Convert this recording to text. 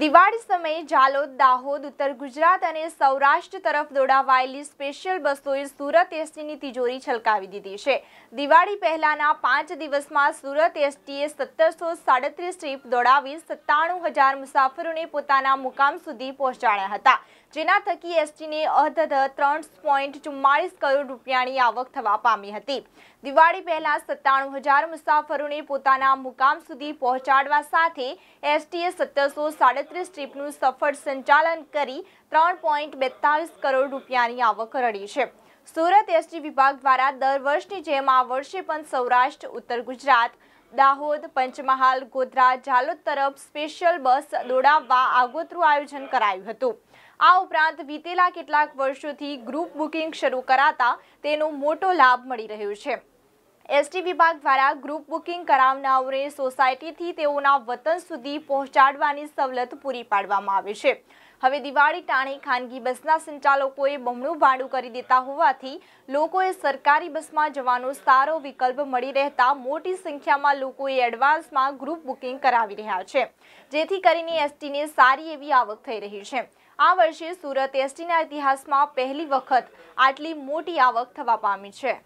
દિવાળી સમયે ઝાલોદ દાહોદ ઉત્તર ગુજરાત અને સૌરાષ્ટ્ર તરફ દોડાવાયેલી સ્પેશિયલ બસોએ સુરત એસટીની તિજોરી છલકાવી દીધી છે દિવાળી પહેલાના પાંચ દિવસમાં સુરત એસટીએ સત્તરસો સાડત્રીસ ટ્રીપ દોડાવી સત્તાણું હજાર મુસાફરોને પોતાના મુકામ સુધી પહોંચાડ્યા હતા જેના થકી એસટીને અધધ ત્રણ પોઈન્ટ ચુમ્માળીસ કરોડ રૂપિયાની આવક થવા પામી હતી દિવાળી પહેલાં સત્તાણું હજાર મુસાફરોને પોતાના મુકામ સુધી પહોંચાડવા સાથે એસટીએ સત્તરસો સાડત્રીસ બત્રીસ ટ્રીપનું સફળ સંચાલન કરી ત્રણ પોઈન્ટ બેતાલીસ કરોડ રૂપિયાની આવક રળી છે સુરત એસટી વિભાગ દ્વારા દર વર્ષની જેમ આ વર્ષે પણ સૌરાષ્ટ્ર ઉત્તર ગુજરાત દાહોદ પંચમહાલ ગોધરા ઝાલોદ તરફ સ્પેશિયલ બસ દોડાવવા આગોતરું આયોજન કરાયું હતું આ ઉપરાંત વીતેલા કેટલાક વર્ષોથી ગ્રુપ બુકિંગ શરૂ કરાતા તેનો મોટો લાભ મળી રહ્યો છે એસટી વિભાગ દ્વારા ગ્રુપ બુકિંગ કરાવનારને સોસાયટીથી તેઓના વતન સુધી પહોંચાડવાની સવલત પૂરી પાડવામાં આવે છે હવે દિવાળી ટાણે ખાનગી બસના સંચાલકોએ બમણું ભાડું કરી દેતા હોવાથી લોકોએ સરકારી બસમાં જવાનો સારો વિકલ્પ મળી રહેતા મોટી સંખ્યામાં લોકોએ એડવાન્સમાં ગ્રુપ બુકિંગ કરાવી રહ્યા છે જેથી કરીને એસટીને સારી એવી આવક થઈ રહી છે આ વર્ષે સુરત એસટીના ઇતિહાસમાં પહેલી વખત આટલી મોટી આવક થવા પામી છે